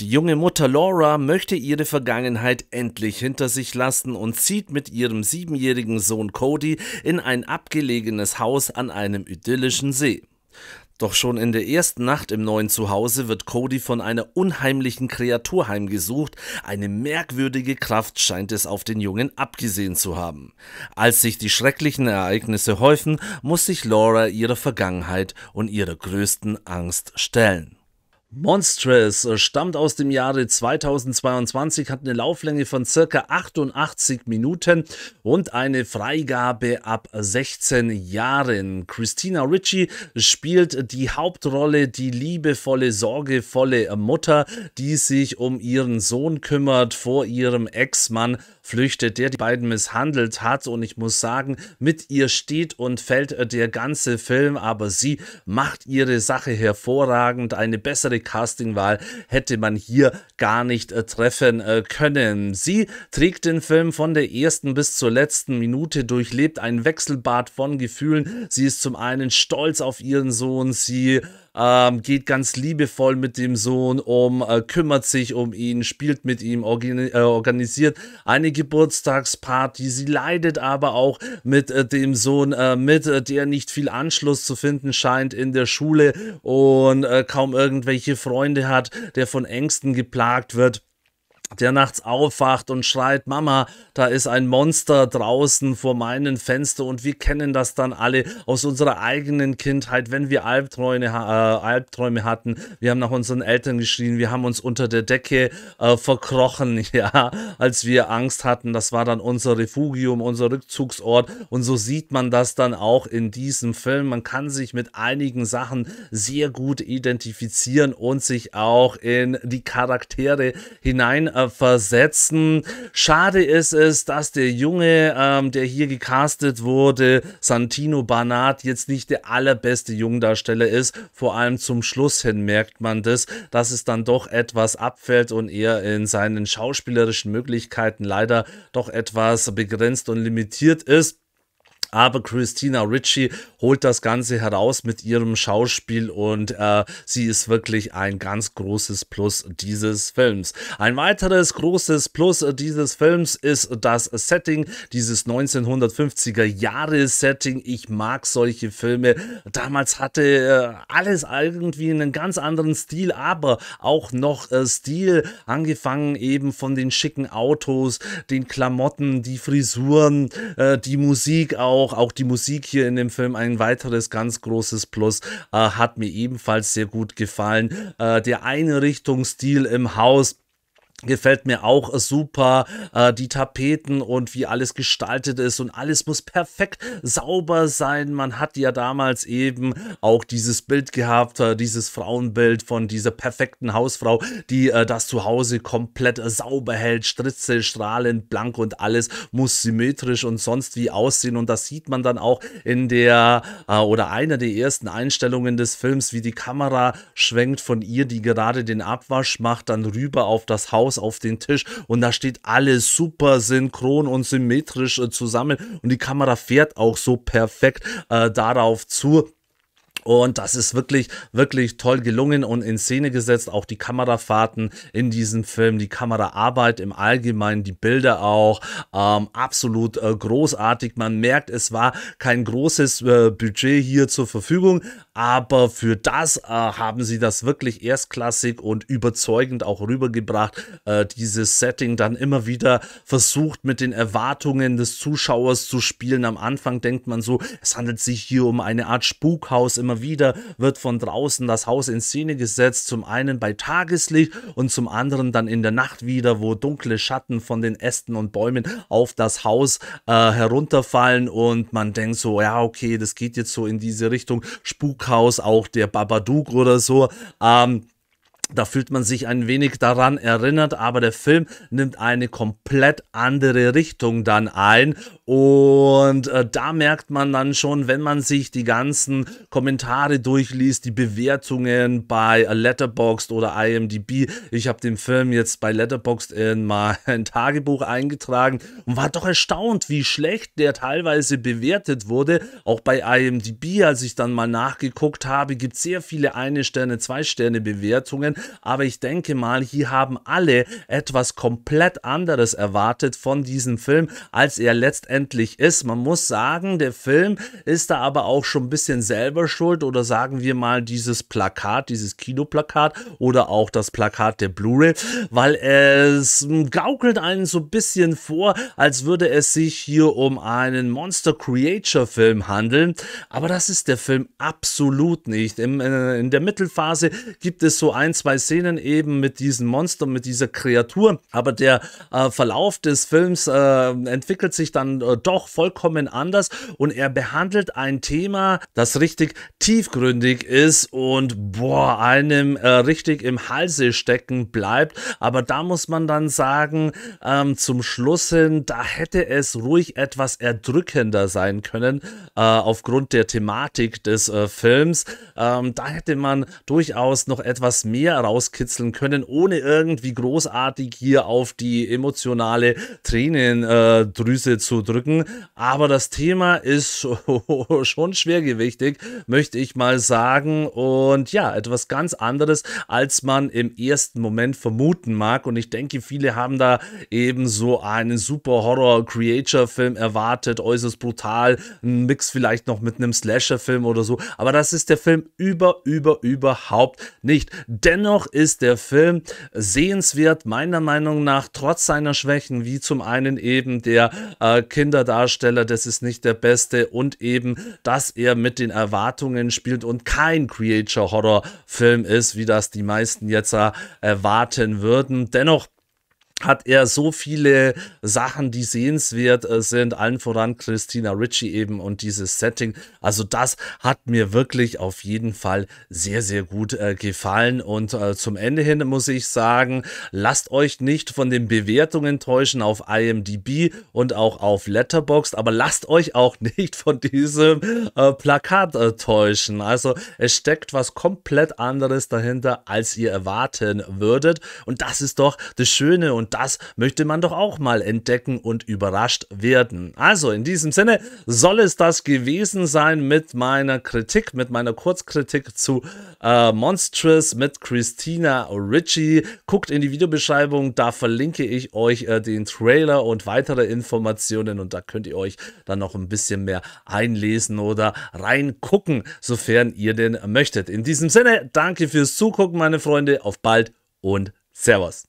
Die junge Mutter Laura möchte ihre Vergangenheit endlich hinter sich lassen und zieht mit ihrem siebenjährigen Sohn Cody in ein abgelegenes Haus an einem idyllischen See. Doch schon in der ersten Nacht im neuen Zuhause wird Cody von einer unheimlichen Kreatur heimgesucht. Eine merkwürdige Kraft scheint es auf den Jungen abgesehen zu haben. Als sich die schrecklichen Ereignisse häufen, muss sich Laura ihrer Vergangenheit und ihrer größten Angst stellen. Monstrous äh, stammt aus dem Jahre 2022, hat eine Lauflänge von circa 88 Minuten und eine Freigabe ab 16 Jahren. Christina Ritchie spielt die Hauptrolle, die liebevolle, sorgevolle Mutter, die sich um ihren Sohn kümmert. Vor ihrem Ex-Mann flüchtet, der die beiden misshandelt hat. Und ich muss sagen, mit ihr steht und fällt der ganze Film, aber sie macht ihre Sache hervorragend. Eine bessere bessere Castingwahl hätte man hier gar nicht äh, treffen äh, können. Sie trägt den Film von der ersten bis zur letzten Minute durchlebt, ein Wechselbad von Gefühlen. Sie ist zum einen stolz auf ihren Sohn, sie ähm, geht ganz liebevoll mit dem Sohn um, äh, kümmert sich um ihn, spielt mit ihm, organi äh, organisiert eine Geburtstagsparty. Sie leidet aber auch mit äh, dem Sohn äh, mit, äh, der nicht viel Anschluss zu finden scheint in der Schule und äh, kaum irgendwelche Freunde hat, der von Ängsten geplagt wird der nachts aufwacht und schreit, Mama, da ist ein Monster draußen vor meinem Fenster und wir kennen das dann alle aus unserer eigenen Kindheit, wenn wir Albträume, äh, Albträume hatten. Wir haben nach unseren Eltern geschrien, wir haben uns unter der Decke äh, verkrochen, ja, als wir Angst hatten. Das war dann unser Refugium, unser Rückzugsort und so sieht man das dann auch in diesem Film. Man kann sich mit einigen Sachen sehr gut identifizieren und sich auch in die Charaktere hinein äh, versetzen. Schade ist es, dass der Junge, ähm, der hier gecastet wurde, Santino Banat, jetzt nicht der allerbeste Jungdarsteller ist. Vor allem zum Schluss hin merkt man das, dass es dann doch etwas abfällt und er in seinen schauspielerischen Möglichkeiten leider doch etwas begrenzt und limitiert ist. Aber Christina Ritchie holt das Ganze heraus mit ihrem Schauspiel und äh, sie ist wirklich ein ganz großes Plus dieses Films. Ein weiteres großes Plus dieses Films ist das Setting, dieses 1950er Jahre Setting. Ich mag solche Filme. Damals hatte äh, alles irgendwie einen ganz anderen Stil, aber auch noch äh, Stil, angefangen eben von den schicken Autos, den Klamotten, die Frisuren, äh, die Musik auch auch, auch die Musik hier in dem Film ein weiteres ganz großes Plus, äh, hat mir ebenfalls sehr gut gefallen. Äh, der Einrichtungsstil im Haus Gefällt mir auch super, äh, die Tapeten und wie alles gestaltet ist und alles muss perfekt sauber sein. Man hat ja damals eben auch dieses Bild gehabt, äh, dieses Frauenbild von dieser perfekten Hausfrau, die äh, das Zuhause komplett sauber hält, Stritze, strahlend, blank und alles muss symmetrisch und sonst wie aussehen. Und das sieht man dann auch in der äh, oder einer der ersten Einstellungen des Films, wie die Kamera schwenkt von ihr, die gerade den Abwasch macht, dann rüber auf das Haus Maus auf den Tisch und da steht alles super synchron und symmetrisch äh, zusammen und die Kamera fährt auch so perfekt äh, darauf zu und das ist wirklich, wirklich toll gelungen und in Szene gesetzt. Auch die Kamerafahrten in diesem Film, die Kameraarbeit im Allgemeinen, die Bilder auch. Ähm, absolut äh, großartig. Man merkt, es war kein großes äh, Budget hier zur Verfügung, aber für das äh, haben sie das wirklich erstklassig und überzeugend auch rübergebracht. Äh, dieses Setting dann immer wieder versucht mit den Erwartungen des Zuschauers zu spielen. Am Anfang denkt man so, es handelt sich hier um eine Art Spukhaus, immer wieder wird von draußen das Haus in Szene gesetzt, zum einen bei Tageslicht und zum anderen dann in der Nacht wieder, wo dunkle Schatten von den Ästen und Bäumen auf das Haus äh, herunterfallen und man denkt so, ja, okay, das geht jetzt so in diese Richtung Spukhaus, auch der Babadook oder so. Ähm, da fühlt man sich ein wenig daran erinnert, aber der Film nimmt eine komplett andere Richtung dann ein und äh, da merkt man dann schon, wenn man sich die ganzen Kommentare durchliest, die Bewertungen bei Letterboxd oder IMDb. Ich habe den Film jetzt bei Letterboxd in mein Tagebuch eingetragen und war doch erstaunt, wie schlecht der teilweise bewertet wurde. Auch bei IMDb, als ich dann mal nachgeguckt habe, gibt es sehr viele Eine-Sterne, Zwei-Sterne-Bewertungen. Aber ich denke mal, hier haben alle etwas komplett anderes erwartet von diesem Film, als er letztendlich letztendlich ist. Man muss sagen, der Film ist da aber auch schon ein bisschen selber schuld oder sagen wir mal dieses Plakat, dieses Kinoplakat oder auch das Plakat der Blu-ray, weil es gaukelt einen so ein bisschen vor, als würde es sich hier um einen Monster Creature Film handeln, aber das ist der Film absolut nicht. Im, äh, in der Mittelphase gibt es so ein, zwei Szenen eben mit diesem Monster, mit dieser Kreatur, aber der äh, Verlauf des Films äh, entwickelt sich dann äh, doch vollkommen anders und er behandelt ein Thema, das richtig tiefgründig ist und boah, einem äh, richtig im Halse stecken bleibt. Aber da muss man dann sagen, ähm, zum Schluss hin, da hätte es ruhig etwas erdrückender sein können äh, aufgrund der Thematik des äh, Films. Ähm, da hätte man durchaus noch etwas mehr rauskitzeln können, ohne irgendwie großartig hier auf die emotionale Tränendrüse zu drücken drücken. Aber das Thema ist schon schwergewichtig, möchte ich mal sagen. Und ja, etwas ganz anderes, als man im ersten Moment vermuten mag. Und ich denke, viele haben da eben so einen super Horror-Creature-Film erwartet, äußerst brutal, ein Mix vielleicht noch mit einem Slasher-Film oder so. Aber das ist der Film über, über, überhaupt nicht. Dennoch ist der Film sehenswert, meiner Meinung nach, trotz seiner Schwächen, wie zum einen eben der äh, Kind Kinderdarsteller, das ist nicht der beste und eben, dass er mit den Erwartungen spielt und kein Creature Horror Film ist, wie das die meisten jetzt erwarten würden. Dennoch hat er so viele Sachen, die sehenswert äh, sind, allen voran Christina Ritchie eben und dieses Setting. Also das hat mir wirklich auf jeden Fall sehr, sehr gut äh, gefallen. Und äh, zum Ende hin muss ich sagen, lasst euch nicht von den Bewertungen täuschen auf IMDB und auch auf Letterboxd, aber lasst euch auch nicht von diesem äh, Plakat äh, täuschen. Also es steckt was komplett anderes dahinter, als ihr erwarten würdet. Und das ist doch das Schöne und und das möchte man doch auch mal entdecken und überrascht werden. Also in diesem Sinne soll es das gewesen sein mit meiner Kritik, mit meiner Kurzkritik zu äh, Monstrous mit Christina Ritchie. Guckt in die Videobeschreibung, da verlinke ich euch äh, den Trailer und weitere Informationen und da könnt ihr euch dann noch ein bisschen mehr einlesen oder reingucken, sofern ihr denn möchtet. In diesem Sinne, danke fürs Zugucken, meine Freunde. Auf bald und Servus.